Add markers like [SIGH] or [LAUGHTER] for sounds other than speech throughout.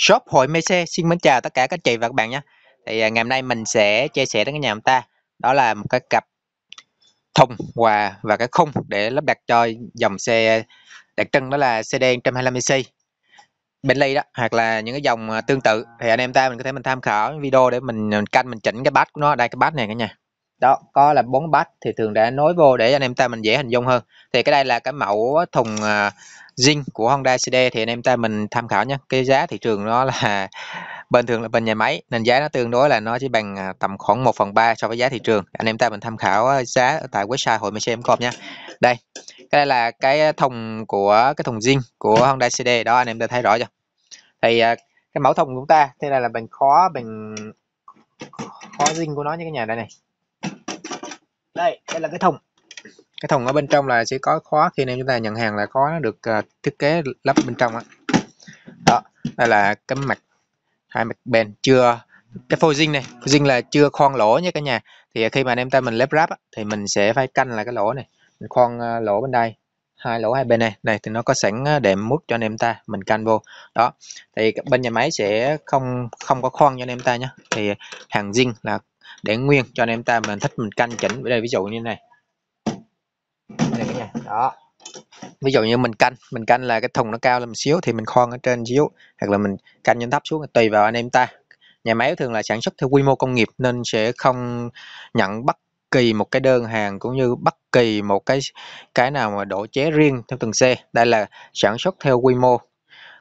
Shop Hội Mê Xe xin mến chào tất cả các chị và các bạn nhé Thì à, ngày hôm nay mình sẽ chia sẻ đến cái nhà chúng ta Đó là một cái cặp thùng và và cái khung để lắp đặt cho dòng xe đặc trưng đó là xe đen 125cc Bentley đó hoặc là những cái dòng à, tương tự thì anh em ta mình có thể mình tham khảo video để mình canh mình chỉnh cái bát của nó đây cái bát này cả nhà đó có là bốn bát thì thường đã nối vô để anh em ta mình dễ hình dung hơn thì cái đây là cái mẫu thùng uh, zin của Honda CD thì anh em ta mình tham khảo nhé cái giá thị trường nó là [LAUGHS] bình thường là bên nhà máy nên giá nó tương đối là nó chỉ bằng à, tầm khoảng 1 phần 3 so với giá thị trường anh em ta mình tham khảo à, giá tại website hội xe em com nha đây cái đây là cái thùng của cái thùng zin của Honda CD đó anh em ta thấy rõ chưa thì uh, cái mẫu thùng của chúng ta thế này là bằng khó bằng khó zin của nó như cái nhà đây này đây đây là cái thùng cái thùng ở bên trong là sẽ có khóa khi em chúng ta nhận hàng là khóa nó được ờ, thiết kế lắp bên trong đó, đó đây là cái mặt hai mặt bền chưa cái phôi dinh này phôi là chưa khoan lỗ nhé cả nhà thì khi mà anh em ta mình lép ráp thì mình sẽ phải canh là cái lỗ này mình khoan ờ, lỗ bên đây hai lỗ hai bên này này thì nó có sẵn ờ, đệm mút cho anh em ta mình canh vô đó thì bên nhà máy sẽ không không có khoan cho anh em ta nhé thì hàng zin là để nguyên cho anh em ta mình thích mình canh chỉnh ở đây ví dụ như này nhà đó ví dụ như mình canh mình canh là cái thùng nó cao lên một xíu thì mình khoan ở trên xíu hoặc là mình canh trên thấp xuống tùy vào anh em ta nhà máy thường là sản xuất theo quy mô công nghiệp nên sẽ không nhận bất kỳ một cái đơn hàng cũng như bất kỳ một cái cái nào mà độ chế riêng theo từng xe đây là sản xuất theo quy mô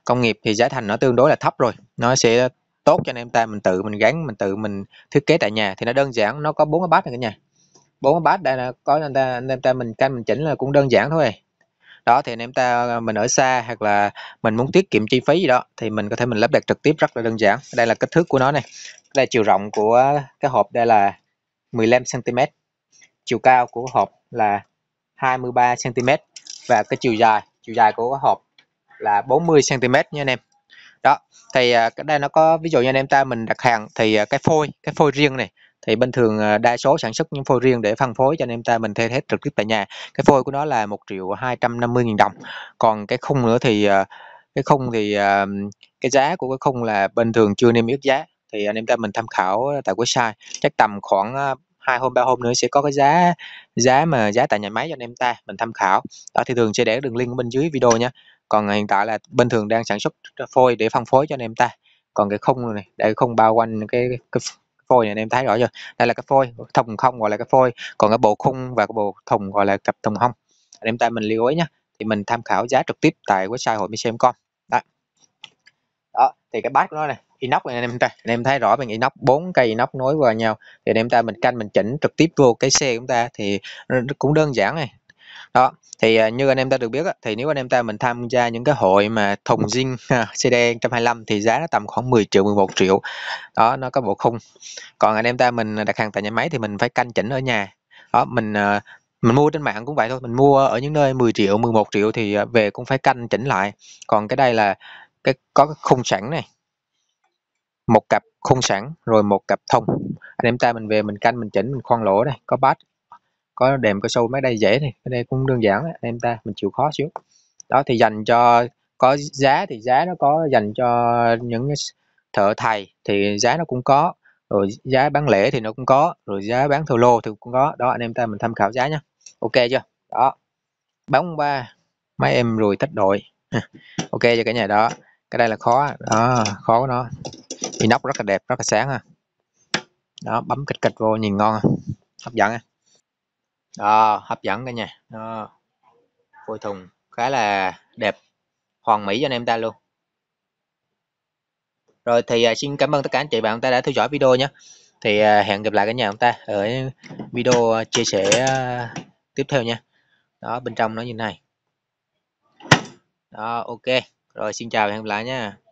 công nghiệp thì giá thành nó tương đối là thấp rồi nó sẽ tốt cho anh em ta mình tự mình gắn mình tự mình thiết kế tại nhà thì nó đơn giản nó có bốn cái bát này cả nhà bốn cái bát đây là có anh ta anh em ta mình canh mình chỉnh là cũng đơn giản thôi đó thì anh em ta ờ, mình ở xa hoặc là mình muốn tiết kiệm chi phí gì đó thì mình có thể mình lắp đặt trực tiếp rất là đơn giản đây là kích thước của nó này đây chiều rộng của cái hộp đây là 15 cm chiều cao của hộp là 23 cm và cái chiều dài chiều dài của hộp là 40 cm nha anh em đó thì à, cái đây nó có ví dụ như anh em ta mình đặt hàng thì à, cái phôi cái phôi riêng này thì bình thường à, đa số sản xuất những phôi riêng để phân phối cho anh em ta mình thuê hết trực tiếp tại nhà cái phôi của nó là một triệu hai trăm năm mươi nghìn đồng còn cái khung nữa thì cái khung thì cái giá của cái khung là bình thường chưa niêm yết giá thì anh em ta mình tham khảo tại website chắc tầm khoảng hai hôm ba hôm nữa sẽ có cái giá giá mà giá tại nhà máy cho anh em ta mình tham khảo đó thì thường sẽ để đường link bên dưới video nha còn hiện tại là bình thường đang sản xuất phôi để phân phối cho anh em ta còn cái khung này đây khung bao quanh cái, cái phôi này anh em thấy rõ chưa đây là cái phôi thùng không gọi là cái phôi còn cái bộ khung và cái bộ thùng gọi là cặp thùng không anh em ta mình lưu ý nhé thì mình tham khảo giá trực tiếp tại website hội com đó. đó thì cái bát của nó này inox này anh em ta anh em thấy rõ bằng inox bốn cây inox nối vào nhau thì anh em ta mình canh mình chỉnh trực tiếp vô cái xe của chúng ta thì cũng đơn giản này đó thì à, như anh em ta được biết thì nếu anh em ta mình tham gia những cái hội mà thùng zin uh, [LAUGHS] CD 125 thì giá nó tầm khoảng 10 triệu 11 triệu đó nó có bộ khung còn anh em ta mình đặt hàng tại nhà máy thì mình phải canh chỉnh ở nhà đó mình à, mình mua trên mạng cũng vậy thôi mình mua ở những nơi 10 triệu 11 triệu thì à, về cũng phải canh chỉnh lại còn cái đây là cái có cái khung sẵn này một cặp khung sẵn rồi một cặp thông anh em ta mình về mình canh mình chỉnh mình khoan lỗ đây có bát có đệm cao su mấy đây dễ thì cái đây cũng đơn giản em ta mình chịu khó xíu đó thì dành cho có giá thì giá nó có dành cho những thợ thầy thì giá nó cũng có rồi giá bán lẻ thì nó cũng có rồi giá bán thô lô thì cũng có đó anh em ta mình tham khảo giá nhá ok chưa đó bóng ba mấy em rồi tách đội ok cho cả nhà đó cái đây là khó đó khó của nó inox rất là đẹp rất là sáng ha đó bấm kịch kịch vô nhìn ngon hấp dẫn ha đó, hấp dẫn cả nhà. Đó. Phôi thùng khá là đẹp. hoàn mỹ cho anh em ta luôn. Rồi thì à, xin cảm ơn tất cả anh chị bạn ta đã theo dõi video nhé. Thì à, hẹn gặp lại cả nhà chúng ta ở video à, chia sẻ tiếp theo nha. Đó bên trong nó như này. Đó ok. Rồi xin chào hẹn gặp lại nha.